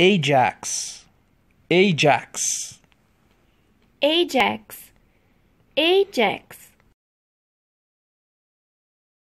Ajax. Ajax. Ajax. Ajax.